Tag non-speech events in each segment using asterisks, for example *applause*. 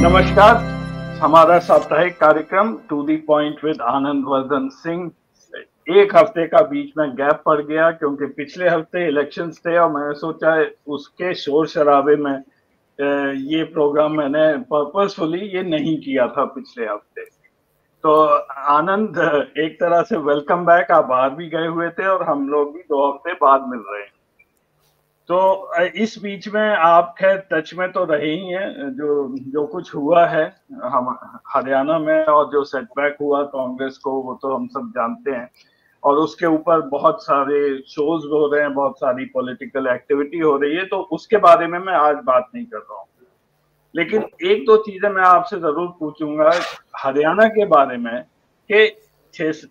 नमस्कार हमारा साप्ताहिक कार्यक्रम to the point with Anand Vardhan Singh एक हफ्ते का बीच में गैप पड़ गया क्योंकि पिछले हफ्ते इलेक्शन थे और मैंने सोचा उसके शोर शराबे में ये प्रोग्राम मैंने पर्पसफुली ये नहीं किया था पिछले हफ्ते तो आनंद एक तरह से वेलकम बैक आप बाहर भी गए हुए थे और हम लोग भी दो हफ्ते बाद मिल रहे हैं तो इस बीच में आप खैर टच में तो रहे ही हैं जो जो कुछ हुआ है हम हरियाणा में और जो सेटबैक हुआ कांग्रेस को वो तो हम सब जानते हैं और उसके ऊपर बहुत सारे शोज हो रहे हैं बहुत सारी पॉलिटिकल एक्टिविटी हो रही है तो उसके बारे में मैं आज बात नहीं कर रहा हूँ लेकिन एक दो चीजें मैं आपसे जरूर पूछूंगा हरियाणा के बारे में कि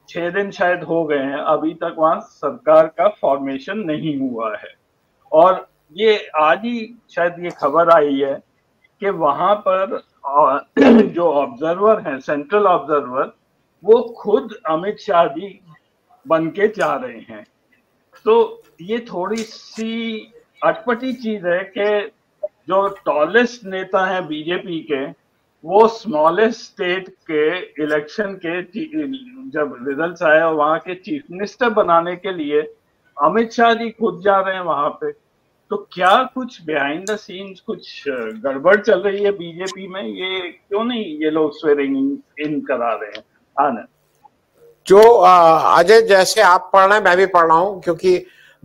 छह दिन शायद हो गए हैं अभी तक वहां सरकार का फॉर्मेशन नहीं हुआ है और ये आज ही शायद ये खबर आई है कि वहां पर *clears throat* जो ऑब्जर्वर हैं सेंट्रल ऑब्जर्वर वो खुद अमित शाह जी बन के जा रहे हैं तो ये थोड़ी सी अटपटी चीज है कि जो टॉलेस्ट नेता हैं बीजेपी के वो स्मॉलेस्ट स्टेट के इलेक्शन के जब रिजल्ट्स आया वहां के चीफ मिनिस्टर बनाने के लिए अमित शाह जी खुद जा रहे हैं वहां पे तो क्या कुछ बिहाइंड द सीन्स कुछ गड़बड़ चल रही है बीजेपी में ये क्यों नहीं ये लोग स्वेरिंग इन करा रहे हैं आनंद जो अजय जैसे आप पढ़ रहे हैं मैं भी पढ़ रहा हूँ क्योंकि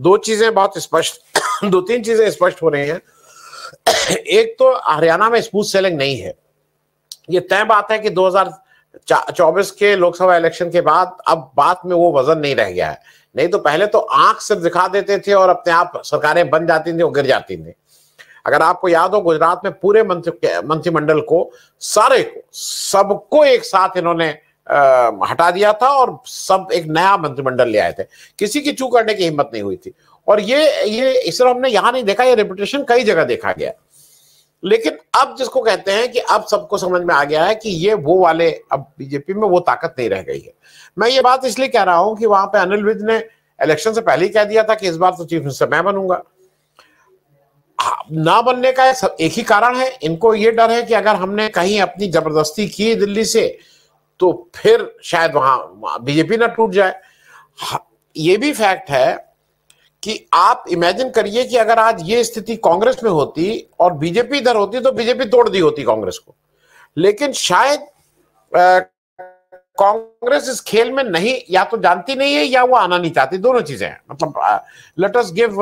दो चीजें बहुत स्पष्ट *coughs* दो तीन चीजें स्पष्ट हो रही हैं *coughs* एक तो हरियाणा में स्मूथ सेलिंग नहीं है ये तय बात है कि 2024 के लोकसभा इलेक्शन के बाद अब बात में वो वजन नहीं रह गया है नहीं तो पहले तो आंख से दिखा देते थे और अपने आप सरकारें बन जाती थी और गिर जाती थी अगर आपको याद हो गुजरात में पूरे मंत्रिमंडल को सारे को सबको एक साथ इन्होंने आ, हटा दिया था और सब एक नया मंत्रिमंडल ले आए थे किसी की चू करने की हिम्मत नहीं हुई थी और ये ये इस हमने यहाँ नहीं देखा ये रेपुटेशन कई जगह देखा गया लेकिन अब जिसको कहते हैं कि अब सबको समझ में आ गया है कि ये वो वाले अब बीजेपी में वो ताकत नहीं रह गई है मैं ये बात इसलिए कह रहा हूं कि वहां पे अनिल विज ने इलेक्शन से पहले ही कह दिया था कि इस बार तो चीफ मिनिस्टर मैं बनूंगा हाँ, ना बनने का एक ही कारण है इनको ये डर है कि अगर हमने कहीं अपनी जबरदस्ती की दिल्ली से तो फिर शायद वहां बीजेपी ना टूट जाए हाँ, ये भी फैक्ट है कि आप इमेजिन करिए कि अगर आज ये स्थिति कांग्रेस में होती और बीजेपी इधर होती तो बीजेपी तोड़ दी होती कांग्रेस को लेकिन शायद कांग्रेस इस खेल में नहीं या तो जानती नहीं है या वो आना नहीं चाहती दोनों चीजें हैं मतलब let us give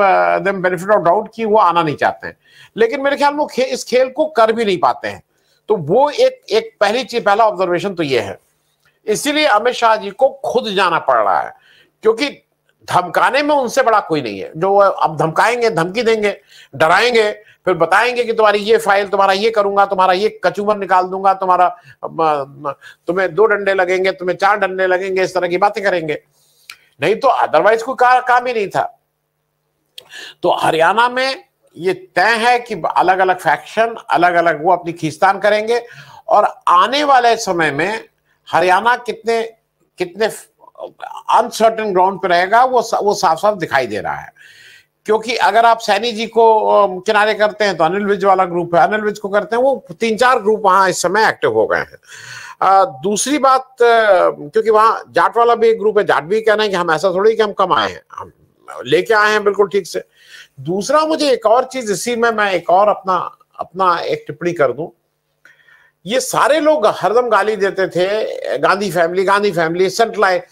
them benefit of doubt कि वो आना नहीं चाहते हैं लेकिन मेरे ख्याल में खे, इस खेल को कर भी नहीं पाते हैं तो वो एक एक पहली चीज पहला ऑब्जर्वेशन तो ये है इसीलिए अमित शाह जी को खुद जाना पड़ रहा है क्योंकि धमकाने में उनसे बड़ा कोई नहीं है जो अब धमकाएंगे धमकी देंगे डराएंगे फिर बताएंगे कि तुम्हारी ये फाइल तुम्हारा ये करूंगा तुम्हारा ये कचूमर निकाल दूंगा तुम्हारा तुम्हें दो डंडे लगेंगे तुम्हें चार डंडे लगेंगे इस तरह की बातें करेंगे नहीं तो अदरवाइज कोई का, काम ही नहीं था तो हरियाणा में ये तय है कि अलग अलग फैक्शन अलग अलग वो अपनी खींचतान करेंगे और आने वाले समय में हरियाणा कितने कितने अनसर्टन ग्राउंड पे रहेगा वो वो साफ साफ दिखाई दे रहा है क्योंकि अगर आप सैनी जी को किनारे करते हैं तो अनिल विज वाला ग्रुप है अनिल विज को करते हैं वो तीन चार ग्रुप वहां इस समय एक्टिव हो गए हैं आ, दूसरी बात क्योंकि वहां जाट वाला भी एक ग्रुप है जाट भी कहना है कि हम ऐसा थोड़ी कि हम कम आए हैं हम लेके आए हैं बिल्कुल ठीक से दूसरा मुझे एक और चीज इसी में मैं एक और अपना अपना एक टिप्पणी कर दूं ये सारे लोग हरदम गाली देते थे Gandhi family Gandhi family centralise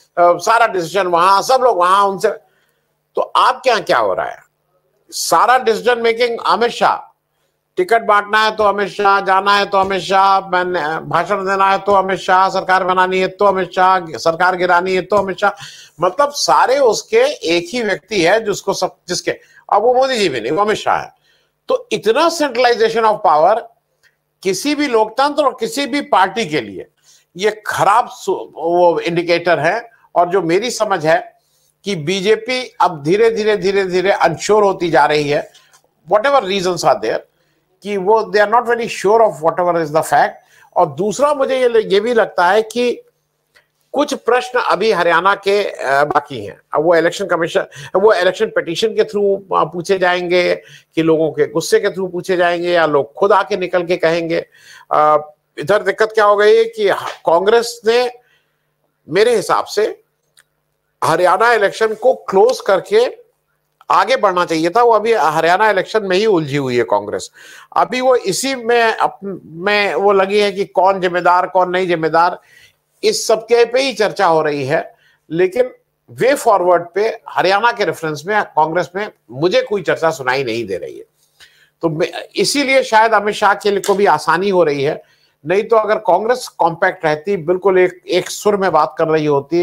सारा डिसीजन वहां सब लोग वहां उनसे तो आपके यहाँ क्या हो रहा है सारा decision making Amit Shah ticket बांटना है तो अमित शाह जाना है तो अमित शाह मैंने भाषण देना है तो अमित शाह सरकार बनानी है तो अमित शाह सरकार गिरानी है तो अमित शाह मतलब सारे उसके एक ही व्यक्ति है जिसको सब जिसके अब वो मोदी जी भी नहीं वो अमित शाह है तो इतना सेंट्रलाइजेशन ऑफ पावर किसी भी लोकतंत्र और किसी भी पार्टी के लिए ये खराब वो इंडिकेटर है और जो मेरी समझ है कि बीजेपी अब धीरे धीरे धीरे धीरे अनश्योर होती जा रही है whatever reason are there कि वो they are not very sure of whatever is the fact और दूसरा मुझे ये ये भी लगता है कि कुछ प्रश्न अभी हरियाणा के बाकी हैं अब वो इलेक्शन कमीशन वो इलेक्शन पिटिशन के थ्रू पूछे जाएंगे कि लोगों के गुस्से के थ्रू पूछे जाएंगे या लोग खुद आके निकल के कहेंगे इधर दिक्कत क्या हो गई है कि कांग्रेस ने मेरे हिसाब से हरियाणा इलेक्शन को क्लोज करके आगे बढ़ना चाहिए था वो अभी हरियाणा इलेक्शन में ही उलझी हुई है कांग्रेस अभी वो इसी में अप, में वो लगी है कि कौन जिम्मेदार कौन नहीं जिम्मेदार इस सब के पे ही चर्चा हो रही है लेकिन वे फॉरवर्ड पे हरियाणा के रेफरेंस में कांग्रेस में मुझे कोई चर्चा सुनाई नहीं दे रही है तो इसीलिए शायद अमित शाह के को भी आसानी हो रही है नहीं तो अगर कांग्रेस कॉम्पैक्ट रहती बिल्कुल एक एक सुर में बात कर रही होती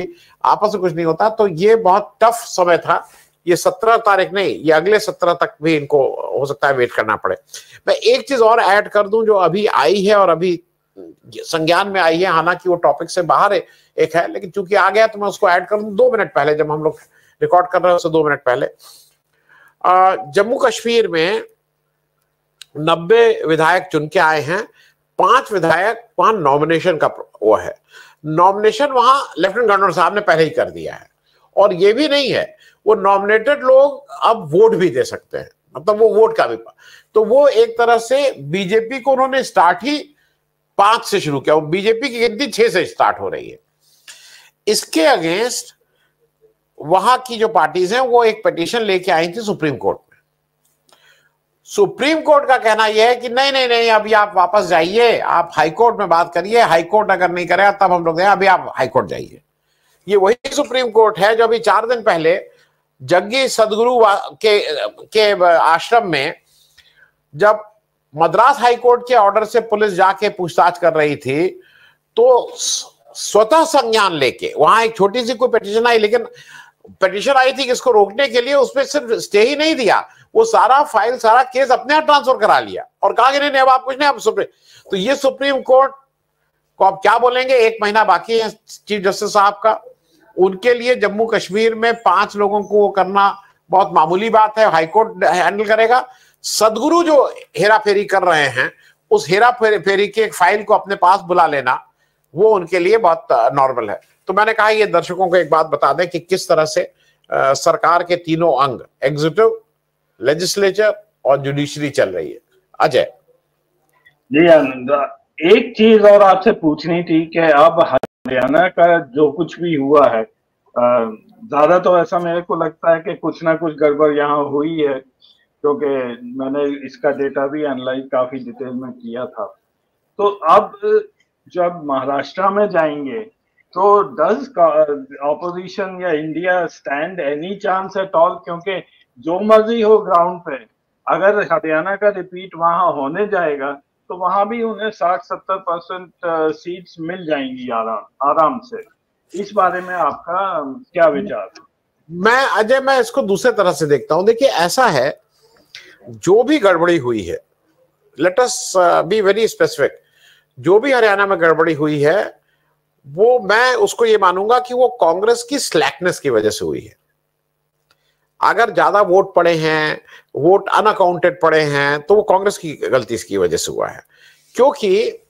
आपस में कुछ नहीं होता तो ये बहुत टफ समय था ये सत्रह तारीख नहीं ये अगले सत्रह तक भी इनको हो सकता है वेट करना पड़े मैं एक चीज और ऐड कर दूं जो अभी आई है और अभी संज्ञान में आई है हालांकि वो टॉपिक से बाहर है एक है लेकिन चूंकि आ गया तो मैं उसको ऐड कर दूं दो मिनट पहले जब हम लोग रिकॉर्ड कर रहे हैं उससे दो मिनट पहले जम्मू कश्मीर में नब्बे विधायक चुन के आए हैं पांच विधायक वहां नॉमिनेशन का वो है नॉमिनेशन वहां लेफ्टिनेंट गवर्नर साहब ने पहले ही कर दिया है और ये भी नहीं है वो नॉमिनेटेड लोग अब वोट भी दे सकते हैं मतलब वो वोट का भी तो वो एक तरह से बीजेपी को उन्होंने स्टार्ट ही पांच से शुरू किया बीजेपी की गिनती छह से स्टार्ट हो रही है इसके अगेंस्ट वहां की जो पार्टीज हैं वो एक पिटीशन लेके आई थी सुप्रीम कोर्ट में सुप्रीम कोर्ट का कहना यह है कि नहीं नहीं नहीं अभी आप वापस जाइए आप हाई कोर्ट में बात करिए हाई कोर्ट अगर नहीं करेगा तब हम लोग अभी आप हाई कोर्ट जाइए ये वही सुप्रीम कोर्ट है जो अभी चार दिन पहले जग्गी सदगुरु के के आश्रम में जब मद्रास हाईकोर्ट के ऑर्डर से पुलिस जाके पूछताछ कर रही थी तो स्वतः संज्ञान लेके वहां एक छोटी सी कोई पिटिशन आई लेकिन पिटिशन आई थी इसको रोकने के लिए उसमें सिर्फ स्टे ही नहीं दिया वो सारा फाइल सारा केस अपने आप ट्रांसफर करा लिया और कहा कि नहीं अब आप कुछ नहीं अब सुप्रीम तो ये सुप्रीम कोर्ट को आप क्या बोलेंगे एक महीना बाकी है चीफ जस्टिस साहब का उनके लिए जम्मू कश्मीर में पांच लोगों को करना बहुत मामूली बात है हाईकोर्ट हैंडल करेगा सदगुरु जो हेरा फेरी कर रहे हैं उस हेरा फेरी की एक फाइल को अपने पास बुला लेना वो उनके लिए बहुत नॉर्मल है तो मैंने कहा ये दर्शकों को एक बात बता दें कि किस तरह से आ, सरकार के तीनों अंग एग्जीक्यूटिव लेजिस्लेचर और जुडिशरी चल रही है अजय जी आनंद एक चीज और आपसे पूछनी थी कि अब हरियाणा का जो कुछ भी हुआ है ज्यादा तो ऐसा मेरे को लगता है कि कुछ ना कुछ गड़बड़ यहाँ हुई है क्योंकि मैंने इसका डेटा भी एनालाइज काफ़ी डिटेल में किया था तो अब जब महाराष्ट्र में जाएंगे तो डज ऑपोजिशन या India stand any chance at all क्योंकि जो मर्जी हो ग्राउंड पे अगर हरियाणा का रिपीट वहां होने जाएगा तो वहां भी उन्हें साठ सत्तर परसेंट सीट्स मिल जाएंगी आराम आराम से इस बारे में आपका क्या विचार है मैं अजय मैं इसको दूसरे तरह से देखता हूँ देखिए ऐसा है जो भी गड़बड़ी हुई है लेटस बी वेरी स्पेसिफिक जो भी हरियाणा में गड़बड़ी हुई है वो मैं उसको ये मानूंगा कि वो कांग्रेस की स्लैकनेस की वजह से हुई है अगर ज्यादा वोट पड़े हैं वोट अनअकाउंटेड पड़े हैं तो वो कांग्रेस की गलती इसकी वजह से हुआ है क्योंकि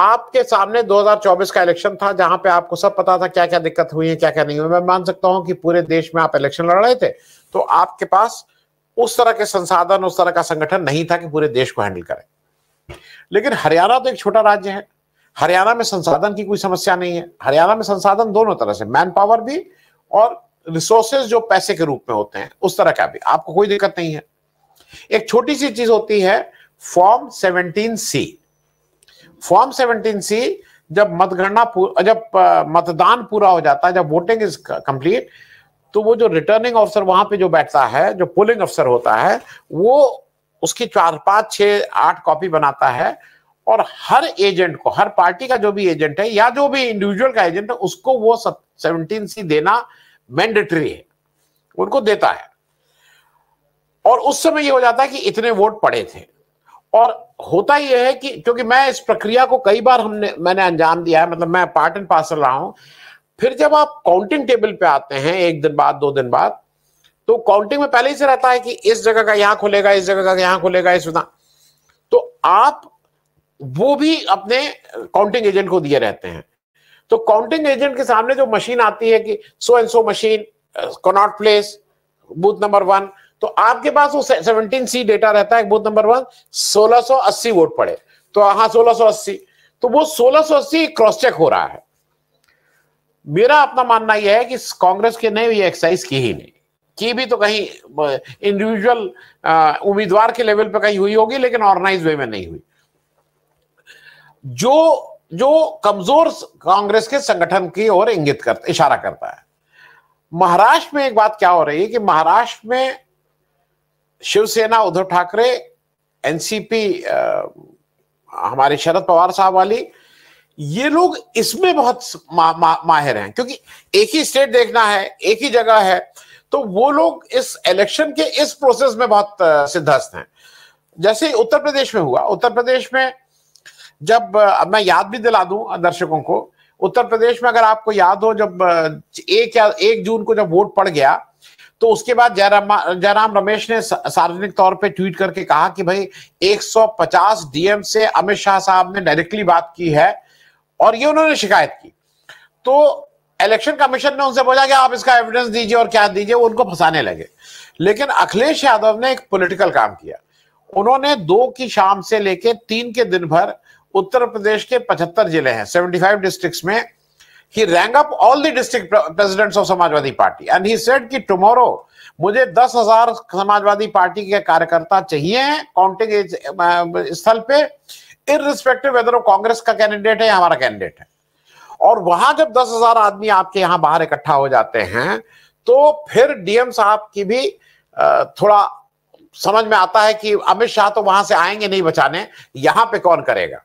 आपके सामने 2024 का इलेक्शन था जहां पे आपको सब पता था क्या क्या दिक्कत हुई है क्या क्या नहीं हुई मैं मान सकता हूं कि पूरे देश में आप इलेक्शन लड़ रहे थे तो आपके पास उस तरह के संसाधन उस तरह का संगठन नहीं था कि पूरे देश को हैंडल करे लेकिन हरियाणा तो एक छोटा राज्य है हरियाणा में संसाधन की कोई समस्या नहीं है हरियाणा में संसाधन दोनों तरह से मैन पावर भी और रिसोर्सेज जो पैसे के रूप में होते हैं उस तरह का भी आपको कोई दिक्कत नहीं है एक छोटी सी चीज होती है form seventeen C form seventeen C जब मतगणना जब मतदान पूरा हो जाता है जब वोटिंग इज कंप्लीट तो वो जो रिटर्निंग ऑफिसर वहां पे जो बैठता है जो पोलिंग अफसर होता है वो उसकी चार पांच छह आठ कॉपी बनाता है और हर एजेंट को हर पार्टी का जो भी एजेंट है या जो भी इंडिविजुअल का एजेंट है उसको वो सेवनटीन सी देना मैंडेटरी है उनको देता है और उस समय ये हो जाता है कि इतने वोट पड़े थे और होता यह है कि क्योंकि मैं इस प्रक्रिया को कई बार हमने मैंने अंजाम दिया है मतलब मैं पार्ट एंड पास रहा हूं फिर जब आप काउंटिंग टेबल पे आते हैं एक दिन बाद दो दिन बाद तो काउंटिंग में पहले ही से रहता है कि इस जगह का यहां खुलेगा इस जगह का यहां खुलेगा इस तो आप वो भी अपने काउंटिंग एजेंट को दिए रहते हैं तो काउंटिंग एजेंट के सामने जो मशीन आती है कि so and so machine Connaught Place booth number one तो आपके पास वो सेवनटीन सी डेटा रहता है बूथ नंबर वन सोलह सो अस्सी वोट पड़े तो हाँ सोलह सो अस्सी तो वो सोलह सो अस्सी क्रॉस चेक हो रहा है मेरा अपना मानना यह है कि कांग्रेस के ने ये एक्सरसाइज की ही नहीं की भी तो कहीं इंडिविजुअल उम्मीदवार के लेवल पर कहीं हुई होगी लेकिन ऑर्गेनाइज वे में नहीं हुई जो जो कमजोर कांग्रेस के संगठन की ओर इंगित करता इशारा करता है महाराष्ट्र में एक बात क्या हो रही है कि महाराष्ट्र में शिवसेना उद्धव ठाकरे एनसीपी हमारे शरद पवार साहब वाली ये लोग इसमें बहुत मा, मा, माहिर हैं क्योंकि एक ही स्टेट देखना है एक ही जगह है तो वो लोग इस इलेक्शन के इस प्रोसेस में बहुत सिद्धस्त हैं जैसे उत्तर प्रदेश में हुआ उत्तर प्रदेश में जब मैं याद भी दिला दूं दर्शकों को उत्तर प्रदेश में अगर आपको याद हो जब एक या एक जून को जब वोट पड़ गया तो उसके बाद जयराम जयराम रमेश ने सार्वजनिक तौर पे ट्वीट करके कहा कि भाई 150 डीएम से अमित शाह साहब ने डायरेक्टली बात की है और ये उन्होंने शिकायत की तो इलेक्शन कमीशन ने उनसे बोला कि आप इसका एविडेंस दीजिए और क्या दीजिए वो उनको फंसाने लगे लेकिन अखिलेश यादव ने एक पॉलिटिकल काम किया उन्होंने दो की शाम से लेके तीन के दिन भर उत्तर प्रदेश के पचहत्तर जिले हैं सेवेंटी फाइव डिस्ट्रिक्ट में he rang up all the district presidents of Samajwadi Party and he said कि टुमारो मुझे दस हजार समाजवादी पार्टी के कार्यकर्ता चाहिए काउंटिंग स्थल पे इनरिस्पेक्टिव वेदर वो कांग्रेस का कैंडिडेट है या हमारा कैंडिडेट है और वहां जब दस हजार आदमी आपके यहां बाहर इकट्ठा हो जाते हैं तो फिर डीएम साहब की भी थोड़ा समझ में आता है कि अमित शाह तो वहां से आएंगे नहीं बचाने यहां पे कौन करेगा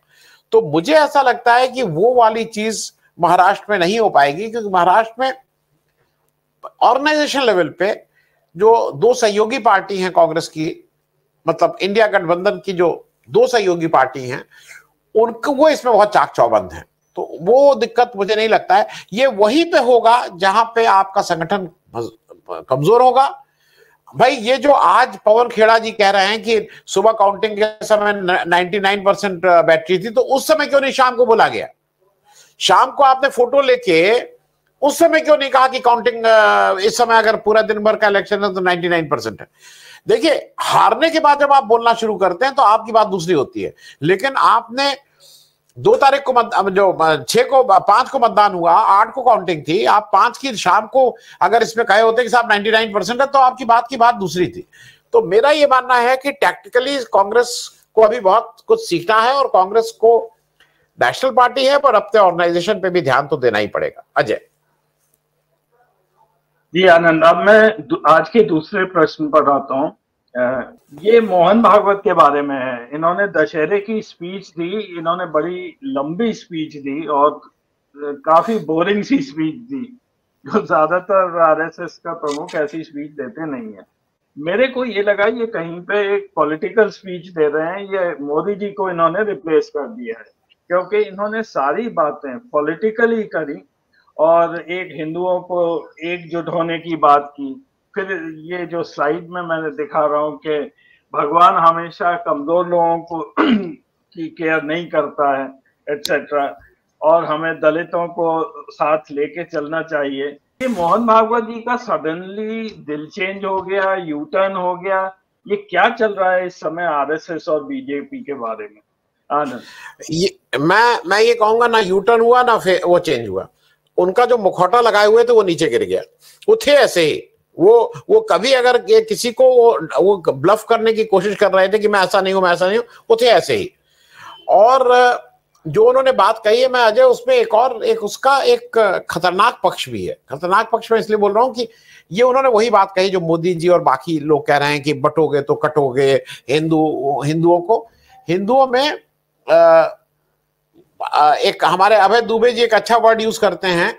तो मुझे ऐसा लगता है कि वो वाली चीज महाराष्ट्र में नहीं हो पाएगी क्योंकि महाराष्ट्र में ऑर्गेनाइजेशन लेवल पे जो दो सहयोगी पार्टी हैं कांग्रेस की मतलब इंडिया गठबंधन की जो दो सहयोगी पार्टी हैं उनको वो इसमें बहुत चाक चौबंद है तो वो दिक्कत मुझे नहीं लगता है ये वही पे होगा जहां पे आपका संगठन कमजोर होगा भाई ये जो आज पवन खेड़ा जी कह रहे हैं कि सुबह काउंटिंग के समय 99 परसेंट बैटरी थी तो उस समय क्यों नहीं शाम को बोला गया शाम को आपने फोटो लेके उस समय क्यों नहीं कहा कि काउंटिंग इस समय अगर पूरा दिन भर का इलेक्शन है तो 99 परसेंट है देखिए हारने के बाद जब आप बोलना शुरू करते हैं तो आपकी बात दूसरी होती है लेकिन आपने दो तारीख को मत, जो छह को पांच को मतदान हुआ आठ को काउंटिंग थी आप पांच की शाम को अगर इसमें कहे होते कि साहब नाइन परसेंट है तो आपकी बात की बात दूसरी थी तो मेरा ये मानना है कि टैक्टिकली कांग्रेस को अभी बहुत कुछ सीखना है और कांग्रेस को नेशनल पार्टी है पर अपने ऑर्गेनाइजेशन पे भी ध्यान तो देना ही पड़ेगा अजय जी आनंद अब मैं आज के दूसरे प्रश्न पर आता हूँ ये मोहन भागवत के बारे में है इन्होंने दशहरे की स्पीच दी इन्होंने बड़ी लंबी स्पीच दी और काफी बोरिंग सी स्पीच दी जो ज्यादातर आरएसएस का प्रमुख ऐसी स्पीच देते नहीं है मेरे को ये लगा ये कहीं पे एक पॉलिटिकल स्पीच दे रहे हैं ये मोदी जी को इन्होंने रिप्लेस कर दिया है क्योंकि इन्होंने सारी बातें पॉलिटिकली करी और एक हिंदुओं को एकजुट होने की बात की फिर ये जो स्लाइड में मैंने दिखा रहा हूँ कि भगवान हमेशा कमजोर लोगों को *clears throat* की केयर नहीं करता है एट्सेट्रा और हमें दलितों को साथ लेके चलना चाहिए ये मोहन भागवत जी का सडनली दिल चेंज हो गया यू टर्न हो गया ये क्या चल रहा है इस समय आरएसएस और बीजेपी के बारे में आनंद ये मैं मैं ये कहूंगा ना यू टर्न हुआ ना फिर वो चेंज हुआ उनका जो मुखौटा लगाए हुए थे वो नीचे गिर गया वो थे ऐसे ही वो वो कभी अगर ये किसी को वो वो ब्लफ करने की कोशिश कर रहे थे कि मैं ऐसा नहीं हूं मैं ऐसा नहीं हूं वो थे ऐसे ही और जो उन्होंने बात कही है मैं अजय उसमें एक और एक उसका एक खतरनाक पक्ष भी है खतरनाक पक्ष में इसलिए बोल रहा हूँ कि ये उन्होंने वही बात कही जो मोदी जी और बाकी लोग कह रहे हैं कि बटोगे तो कटोगे हिंदू हिंदुओं को हिंदुओं में आ, एक हमारे अभय दुबे जी एक अच्छा वर्ड यूज करते हैं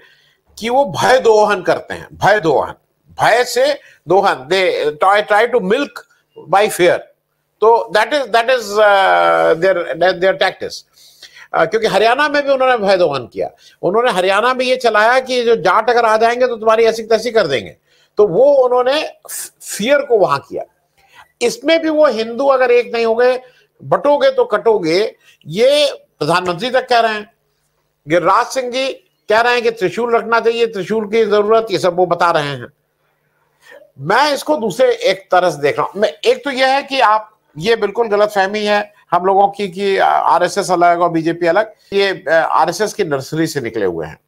कि वो भय दोहन करते हैं भय दोहन भय से दोहन they try to milk by fear तो that is that is their their tactics क्योंकि हरियाणा में भी उन्होंने भय दोहन किया उन्होंने हरियाणा में ये चलाया कि जो जाट अगर आ जाएंगे तो तुम्हारी ऐसी तैसी कर देंगे तो वो उन्होंने फियर को वहां किया इसमें भी वो हिंदू अगर एक नहीं हो गए बटोगे तो कटोगे ये प्रधानमंत्री तक कह रहे हैं गिरिराज सिंह जी कह रहे हैं कि त्रिशूल रखना चाहिए त्रिशूल की जरूरत ये सब वो बता रहे हैं मैं इसको दूसरे एक तरह से देख रहा हूं मैं एक तो यह है कि आप ये बिल्कुल गलत फहमी है हम लोगों की कि आरएसएस अलग और बीजेपी अलग ये आरएसएस की नर्सरी से निकले हुए हैं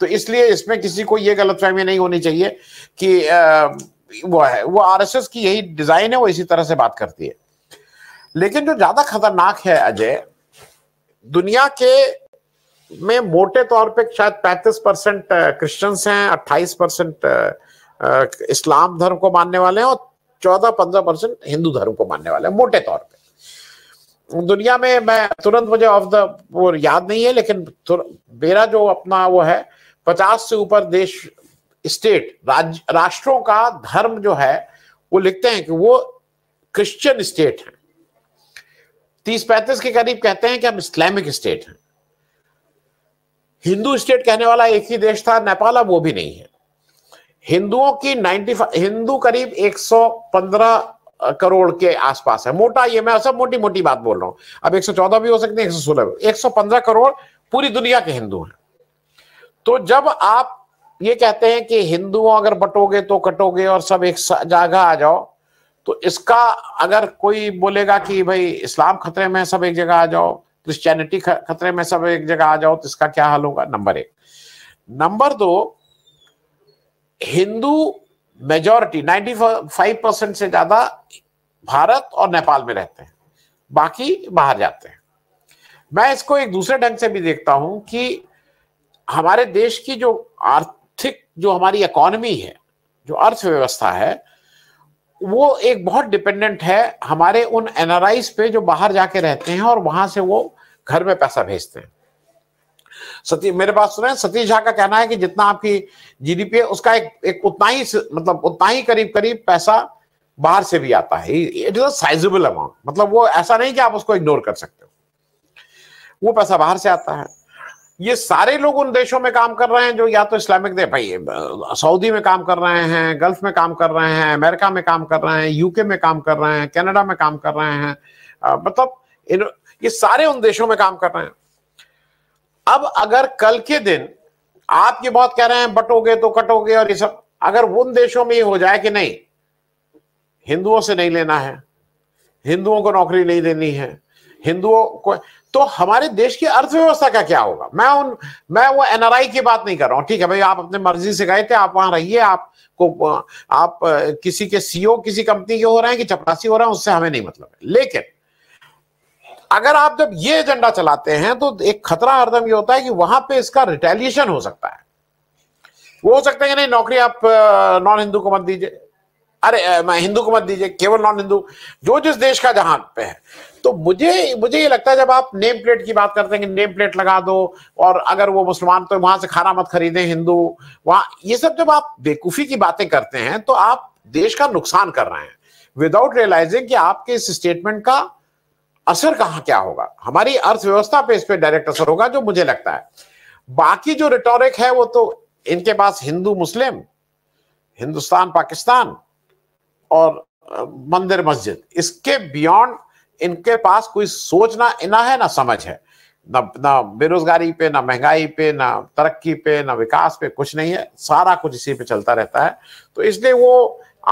तो इसलिए इसमें किसी को ये गलत फहमी नहीं होनी चाहिए कि वो है वो आरएसएस की यही डिजाइन है वो इसी तरह से बात करती है लेकिन जो ज्यादा खतरनाक है अजय दुनिया के में मोटे तौर पे शायद 35 परसेंट क्रिश्चियंस हैं 28 परसेंट इस्लाम धर्म को मानने वाले हैं और 14-15 परसेंट हिंदू धर्म को मानने वाले हैं मोटे तौर पे दुनिया में मैं तुरंत मुझे ऑफ द वो याद नहीं है लेकिन मेरा जो अपना वो है 50 से ऊपर देश स्टेट राज राष्ट्रों का धर्म जो है वो लिखते हैं कि वो क्रिश्चियन स्टेट है तीस पैंतीस के करीब कहते हैं कि हम इस्लामिक स्टेट हैं हिंदू स्टेट कहने वाला एक ही देश था नेपाल वो भी नहीं है हिंदुओं की 90 हिंदू करीब 115 करोड़ के आसपास है मोटा ये मैं सब मोटी मोटी बात बोल रहा हूं अब 114 भी हो सकते हैं 116 115 करोड़ पूरी दुनिया के हिंदू हैं तो जब आप ये कहते हैं कि हिंदुओं अगर बटोगे तो कटोगे और सब एक जगह आ जाओ तो इसका अगर कोई बोलेगा कि भाई इस्लाम खतरे में सब एक जगह आ जाओ क्रिश्चियनिटी खतरे में सब एक जगह आ जाओ तो इसका क्या हाल होगा नंबर एक नंबर दो हिंदू मेजोरिटी 95 परसेंट से ज्यादा भारत और नेपाल में रहते हैं बाकी बाहर जाते हैं मैं इसको एक दूसरे ढंग से भी देखता हूं कि हमारे देश की जो आर्थिक जो हमारी इकोनॉमी है जो अर्थव्यवस्था है वो एक बहुत डिपेंडेंट है हमारे उन एनआरआईज पे जो बाहर जाके रहते हैं और वहां से वो घर में पैसा भेजते हैं सती मेरे पास सुने सतीश झा का कहना है कि जितना आपकी जीडीपी है उसका एक एक उतना ही मतलब उतना ही करीब करीब पैसा बाहर से भी आता है इट इज साइजेबल अमाउंट मतलब वो ऐसा नहीं कि आप उसको इग्नोर कर सकते हो वो पैसा बाहर से आता है ये सारे लोग उन देशों में काम कर रहे हैं जो या तो इस्लामिक दे भाई सऊदी में काम कर रहे हैं गल्फ में काम कर रहे हैं अमेरिका में काम कर रहे हैं यूके में काम कर रहे हैं कनाडा में काम कर रहे हैं मतलब इन ये सारे उन देशों में काम कर रहे हैं अब अगर कल के दिन आप ये बहुत कह रहे हैं बटोगे तो कटोगे और ये सब अगर उन देशों में ये हो जाए कि नहीं हिंदुओं से नहीं लेना है हिंदुओं को नौकरी नहीं देनी है हिंदुओं को तो हमारे देश की अर्थव्यवस्था का क्या होगा मैं उन मैं वो एनआरआई की बात नहीं कर रहा हूं ठीक है भाई आप अपने मर्जी से गए थे आप वहां रहिए को आप किसी के सीईओ e किसी कंपनी के हो रहे हैं कि चपरासी हो रहे हैं उससे हमें नहीं मतलब है लेकिन अगर आप जब ये एजेंडा चलाते हैं तो एक खतरा हरदम ये होता है कि वहां पे इसका रिटेलिएशन हो सकता है वो हो सकता है कि नहीं नौकरी आप नॉन हिंदू को मत दीजिए अरे हिंदू को मत दीजिए केवल नॉन हिंदू जो जिस देश का जहां पे है तो मुझे मुझे ये लगता है जब आप नेम प्लेट की बात करते हैं कि नेम प्लेट लगा दो और अगर वो मुसलमान तो वहां से खाना मत खरीदे हिंदू वहां ये सब जब आप बेकूफी की बातें करते हैं तो आप देश का नुकसान कर रहे हैं विदाउट रियलाइजिंग कि आपके इस स्टेटमेंट का असर कहा क्या होगा हमारी अर्थव्यवस्था पे इस पर डायरेक्ट असर होगा जो मुझे लगता है बाकी जो रिटोरिक है वो तो इनके पास हिंदू मुस्लिम हिंदुस्तान पाकिस्तान और मंदिर मस्जिद इसके बियॉन्ड इनके पास कोई सोच ना ना है ना समझ है ना ना बेरोजगारी पे ना महंगाई पे ना तरक्की पे ना विकास पे कुछ नहीं है सारा कुछ इसी पे चलता रहता है तो इसलिए वो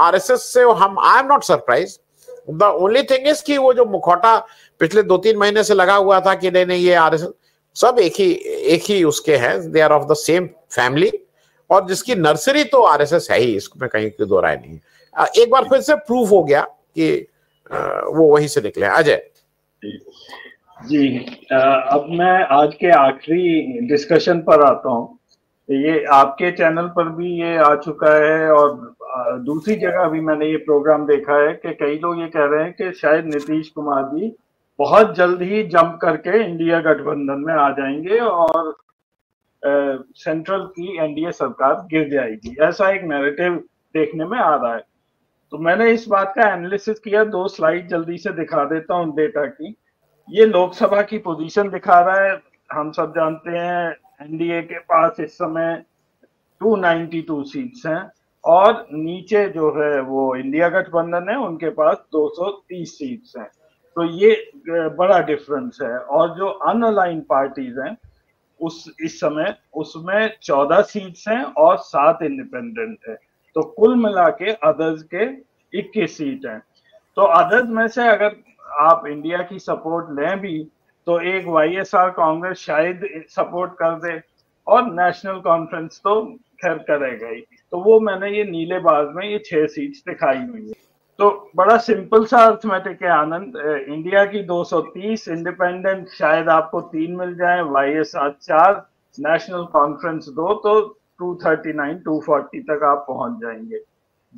आरएसएस से हम I am not surprise the only thing is कि वो जो मुखौटा पिछले दो तीन महीने से लगा हुआ था कि नहीं नहीं ये आर सब एक ही एक ही उसके हैं they are of the same family और जिसकी नर्सरी तो आरएसएस है ही इसमें कहीं कोई दो राय नहीं है एक बार फिर से प्रूफ हो गया कि वो वहीं से निकले अजय जी अब मैं आज के आखिरी डिस्कशन पर आता हूँ ये आपके चैनल पर भी ये आ चुका है और दूसरी जगह भी मैंने ये प्रोग्राम देखा है कि कई लोग ये कह रहे हैं कि शायद नीतीश कुमार जी बहुत जल्द ही जंप करके इंडिया गठबंधन में आ जाएंगे और सेंट्रल की एनडीए सरकार गिर जाएगी ऐसा एक नैरेटिव देखने में आ रहा है तो मैंने इस बात का एनालिसिस किया दो स्लाइड जल्दी से दिखा देता हूँ डेटा की ये लोकसभा की पोजीशन दिखा रहा है हम सब जानते हैं एनडीए के पास इस समय 292 सीट्स हैं और नीचे जो है वो इंडिया गठबंधन है उनके पास 230 सीट्स हैं तो ये बड़ा डिफरेंस है और जो अनअलाइन पार्टीज हैं उस इस समय उसमें 14 सीट्स हैं और सात इंडिपेंडेंट है तो कुल मिला के अदर्स के 21 सीट हैं तो अदर्स में से अगर आप इंडिया की सपोर्ट लें भी तो एक वाईएसआर कांग्रेस शायद सपोर्ट कर दे और नेशनल कॉन्फ्रेंस तो खैर करेगा ही तो वो मैंने ये नीले बाज में ये छह सीट्स दिखाई हुई है तो बड़ा सिंपल सा अर्थमेटिक है आनंद इंडिया की 230 इंडिपेंडेंट शायद आपको तीन मिल जाए वाई एस आर चार नेशनल कॉन्फ्रेंस दो तो 239 240 तक आप पहुंच जाएंगे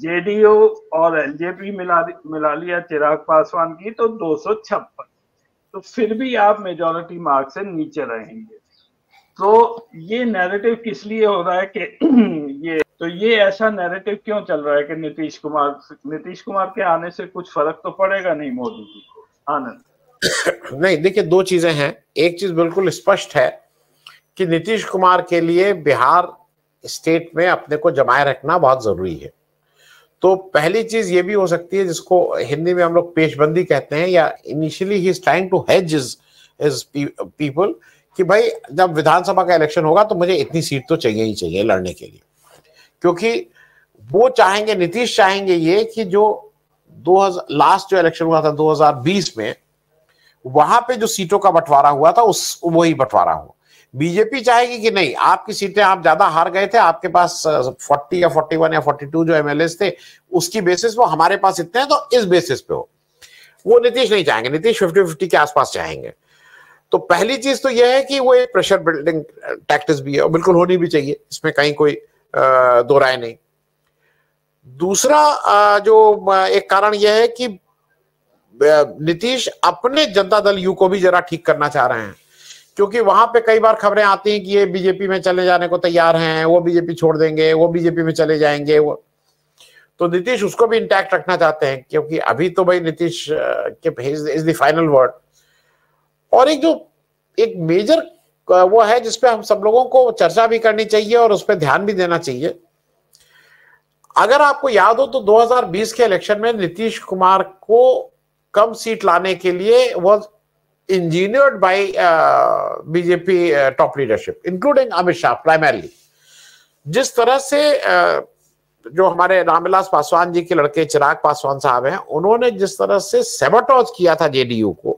जेडीयू और एलजेपी मिला मिला लिया चिराग पासवान की तो दो तो फिर भी आप मेजोरिटी मार्क से नीचे रहेंगे तो ये नैरेटिव किस लिए हो रहा है कि *clears throat* ये तो ये ऐसा नैरेटिव क्यों चल रहा है कि नीतीश कुमार नीतीश कुमार के आने से कुछ फर्क तो पड़ेगा नहीं मोदी जी को आनंद *clears throat* नहीं देखिए दो चीजें हैं एक चीज बिल्कुल स्पष्ट है कि नीतीश कुमार के लिए बिहार स्टेट में अपने को जमाए रखना बहुत जरूरी है तो पहली चीज ये भी हो सकती है जिसको हिंदी में हम लोग पेशबंदी कहते हैं या इनिशियली ही trying to hedge is is people कि भाई जब विधानसभा का इलेक्शन होगा तो मुझे इतनी सीट तो चाहिए ही चाहिए लड़ने के लिए क्योंकि वो चाहेंगे नीतीश चाहेंगे ये कि जो 2000 लास्ट जो इलेक्शन हुआ था 2020 में वहां पे जो सीटों का बंटवारा हुआ था उस वही बंटवारा हुआ बीजेपी चाहेगी कि नहीं आपकी सीटें आप ज्यादा हार गए थे आपके पास 40 या 41 या 42 जो एमएलए थे उसकी बेसिस वो हमारे पास इतने हैं तो इस बेसिस पे हो वो नीतीश नहीं चाहेंगे नीतीश फिफ्टी फिफ्टी के आसपास चाहेंगे तो पहली चीज तो यह है कि वो एक प्रेशर बिल्डिंग टैक्टिस भी है और बिल्कुल होनी भी चाहिए इसमें कहीं कोई दो राय नहीं दूसरा जो एक कारण यह है कि नीतीश अपने जनता दल यू को भी जरा ठीक करना चाह रहे हैं क्योंकि वहां पे कई बार खबरें आती हैं कि ये बीजेपी में चले जाने को तैयार हैं वो बीजेपी छोड़ देंगे वो बीजेपी में चले जाएंगे वो तो नीतीश उसको भी इंटैक्ट रखना चाहते हैं क्योंकि अभी तो भाई नीतीश के इज द फाइनल वर्ड और एक जो एक मेजर वो है जिसपे हम सब लोगों को चर्चा भी करनी चाहिए और उस पर ध्यान भी देना चाहिए अगर आपको याद हो तो 2020 के इलेक्शन में नीतीश कुमार को कम सीट लाने के लिए वो engineered by uh, BJP uh, top leadership, including Amit Shah primarily. जिस तरह से uh, जो हमारे रामविलास पासवान जी के लड़के चिराग पासवान साहब हैं उन्होंने जिस तरह से सेबोटॉज किया था जेडीयू को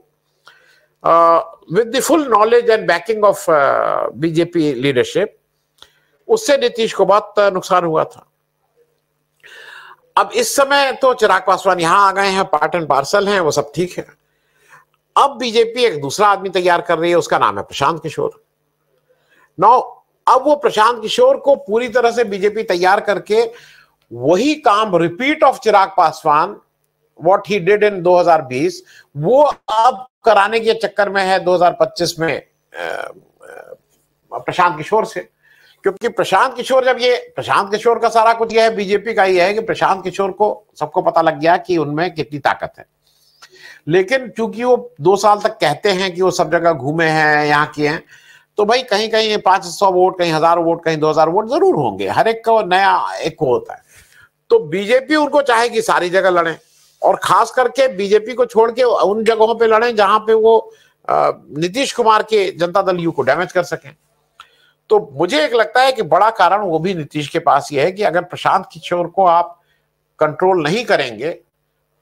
with the full knowledge and backing of BJP leadership उससे नीतीश को बहुत uh, नुकसान हुआ था अब इस समय तो चिराग पासवान यहां आ गए हैं पार्ट एंड पार्सल हैं वो सब ठीक है अब बीजेपी एक दूसरा आदमी तैयार कर रही है उसका नाम है प्रशांत किशोर नौ अब वो प्रशांत किशोर को पूरी तरह से बीजेपी तैयार करके वही काम repeat of Chirag Paswan what he did in 2020 वो अब कराने के चक्कर में है 2025 में प्रशांत किशोर से क्योंकि प्रशांत किशोर जब ये प्रशांत किशोर का सारा कुछ यह है बीजेपी का यह है कि प्रशांत किशोर को सबको पता लग गया कि उनमें कितनी ताकत है लेकिन क्योंकि वो दो साल तक कहते हैं कि वो सब जगह घूमे हैं यहाँ के हैं तो भाई कहीं कहीं पांच सौ वोट कहीं हजार वोट कहीं दो हजार वोट जरूर होंगे हर एक का नया एक होता है तो बीजेपी उनको चाहेगी सारी जगह लड़े और खास करके बीजेपी को छोड़ के उन जगहों पे लड़े जहां पे वो नीतीश कुमार के जनता दल यू को डैमेज कर सके तो मुझे एक लगता है कि बड़ा कारण वो भी नीतीश के पास ये है कि अगर प्रशांत किशोर को आप कंट्रोल नहीं करेंगे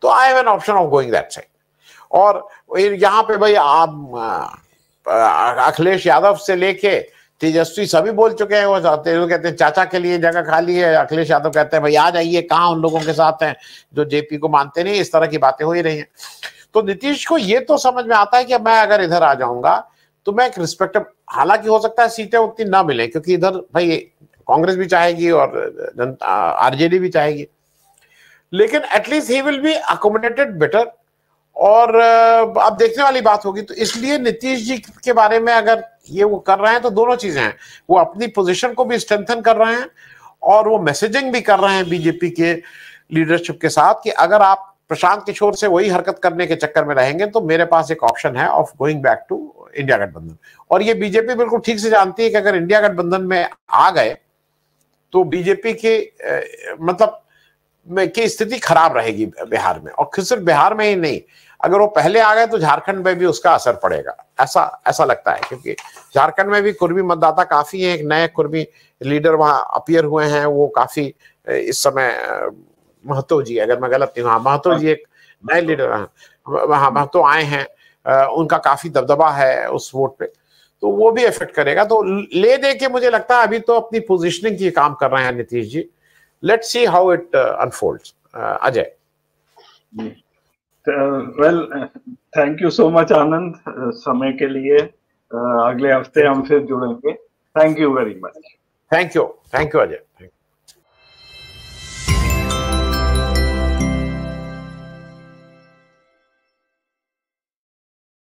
तो I have an option of going that side और यहाँ पे भाई आप अखिलेश यादव से लेके तेजस्वी सभी बोल चुके हैं वो कहते हैं चाचा के लिए जगह खाली है अखिलेश यादव कहते हैं भाई आ जाइए कहाँ उन लोगों के साथ हैं जो जेपी को मानते नहीं इस तरह की बातें हो ही रही हैं तो नीतीश को ये तो समझ में आता है कि मैं अगर इधर आ जाऊंगा तो मैं एक रिस्पेक्टेबल हालांकि हो सकता है सीटें उतनी ना मिले क्योंकि इधर भाई कांग्रेस भी चाहेगी और आरजेडी भी चाहेगी लेकिन at least he will be accommodated better और अब देखने वाली बात होगी तो इसलिए नीतीश जी के बारे में अगर ये वो कर रहे हैं तो दोनों चीजें हैं वो अपनी पोजीशन को भी स्ट्रेंथन कर रहे हैं और वो मैसेजिंग भी कर रहे हैं बीजेपी के लीडरशिप के साथ कि अगर आप प्रशांत किशोर से वही हरकत करने के चक्कर में रहेंगे तो मेरे पास एक ऑप्शन है of going back to India गठबंधन और ये बीजेपी बिल्कुल ठीक से जानती है कि अगर इंडिया गठबंधन में आ गए तो बीजेपी के मतलब में की स्थिति खराब रहेगी बिहार में और सिर्फ बिहार में ही नहीं अगर वो पहले आ गए तो झारखंड में भी उसका असर पड़ेगा ऐसा ऐसा लगता है क्योंकि झारखंड में भी कुर्मी मतदाता काफी है एक नए कुर्मी लीडर वहाँ अपियर हुए हैं वो काफी इस समय महतो जी अगर मैं गलत नहीं हूँ हाँ, महतो जी एक नए लीडर हाँ महतो आए हैं उनका काफी दबदबा है उस वोट पे तो वो भी इफेक्ट करेगा तो ले दे के मुझे लगता है अभी तो अपनी पोजिशनिंग की काम कर रहे हैं नीतीश जी let's see how it uh, unfolds uh, ajay uh, well thank you so much anand uh, samay ke liye uh, agle hafte hum fir judenge thank you very much thank you thank you ajay thank you.